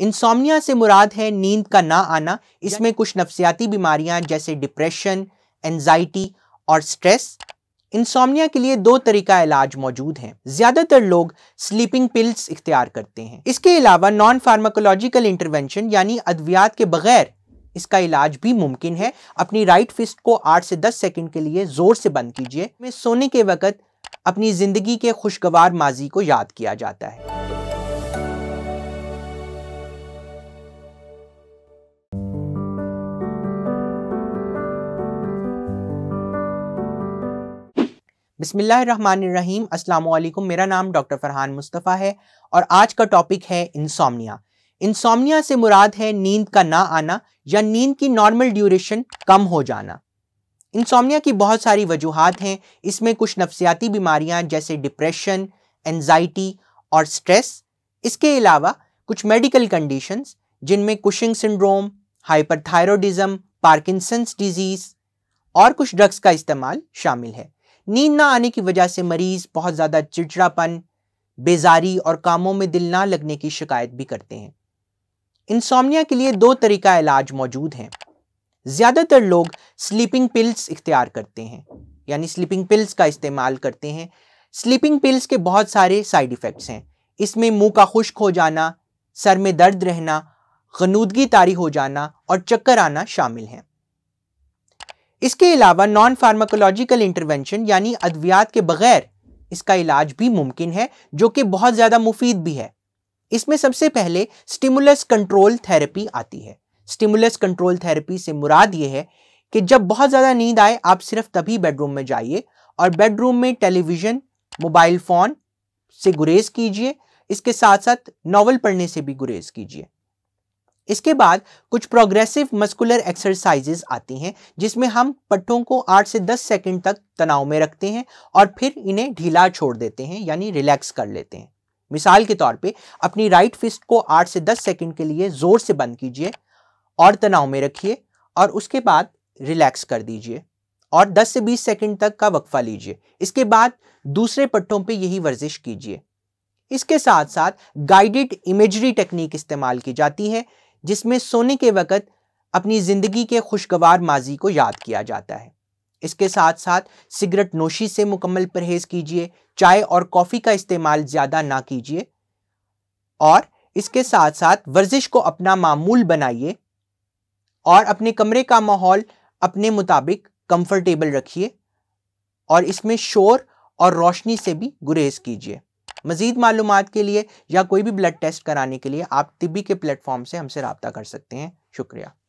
insomnia से मुराद है नींद का ना आना इसमें कुछ नफसियाती बीमारियां जैसे डिप्रेशन एनजाइटी और स्ट्रेस इंसोमिया के लिए दो तरीका इलाज मौजूद हैं ज़्यादातर लोग स्लीपिंग पिल्स इख्तियार करते हैं इसके अलावा नॉन फार्माकोलॉजिकल इंटरवेंशन यानी अद्वियात के बगैर इसका इलाज भी मुमकिन है अपनी राइट फिस्ट को आठ से दस सेकेंड के लिए ज़ोर से बंद कीजिए में सोने के वक़्त अपनी ज़िंदगी के खुशगवार माजी को याद किया जाता है बिसमीम असलकुम मेरा नाम डॉक्टर फरहान मुस्तफ़ा है और आज का टॉपिक है इंसामिया इंसामिया से मुराद है नींद का ना आना या नींद की नॉर्मल ड्यूरेशन कम हो जाना इंसामिया की बहुत सारी वजूहत हैं इसमें कुछ नफसियाती बीमारियाँ जैसे डिप्रेशन एनजाइटी और स्ट्रेस इसके अलावा कुछ मेडिकल कंडीशंस जिनमें Cushing syndrome hyperthyroidism Parkinson's disease और कुछ ड्रग्स का इस्तेमाल शामिल है नींद ना आने की वजह से मरीज बहुत ज़्यादा चिड़चिड़ापन बेजारी और कामों में दिल ना लगने की शिकायत भी करते हैं इंसोमनिया के लिए दो तरीका इलाज मौजूद हैं ज़्यादातर लोग स्लीपिंग पिल्स इख्तियार करते हैं यानी स्लीपिंग पिल्स का इस्तेमाल करते हैं स्लीपिंग पिल्स के बहुत सारे साइड इफ़ेक्ट्स हैं इसमें मुंह का खुश्क हो जाना सर में दर्द रहना गनूदगी तारी हो जाना और चक्कर आना शामिल हैं इसके अलावा नॉन फार्माकोलॉजिकल इंटरवेंशन यानी अद्वियात के बगैर इसका इलाज भी मुमकिन है जो कि बहुत ज़्यादा मुफीद भी है इसमें सबसे पहले स्टिमुलस कंट्रोल थेरेपी आती है स्टिमुलस कंट्रोल थेरेपी से मुराद ये है कि जब बहुत ज़्यादा नींद आए आप सिर्फ तभी बेडरूम में जाइए और बेडरूम में टेलीविज़न मोबाइल फ़ोन से गुरेज कीजिए इसके साथ साथ नावल पढ़ने से भी गुरेज कीजिए इसके बाद कुछ प्रोग्रेसिव मस्कुलर एक्सरसाइजेस आती हैं जिसमें हम पट्टों को 8 से 10 सेकंड तक तनाव में रखते हैं और फिर इन्हें ढीला छोड़ देते हैं यानी रिलैक्स कर लेते हैं मिसाल के तौर पे अपनी राइट फिस्ट को 8 से 10 सेकंड के लिए ज़ोर से बंद कीजिए और तनाव में रखिए और उसके बाद रिलैक्स कर दीजिए और दस से बीस सेकेंड तक का वक्फा लीजिए इसके बाद दूसरे पट्टों पर यही वर्जिश कीजिए इसके साथ साथ गाइडेड इमेजरी टेक्निक इस्तेमाल की जाती है जिसमें सोने के वक़्त अपनी ज़िंदगी के खुशगवार माजी को याद किया जाता है इसके साथ साथ सिगरेट नोशी से मुकम्मल परहेज कीजिए चाय और कॉफ़ी का इस्तेमाल ज़्यादा ना कीजिए और इसके साथ साथ वर्जिश को अपना मामूल बनाइए और अपने कमरे का माहौल अपने मुताबिक कंफर्टेबल रखिए और इसमें शोर और रोशनी से भी गुरेज कीजिए मज़ीद मालूम के लिए या कोई भी ब्लड टेस्ट कराने के लिए आप तिबी के प्लेटफॉर्म से हमसे रबता कर सकते हैं शुक्रिया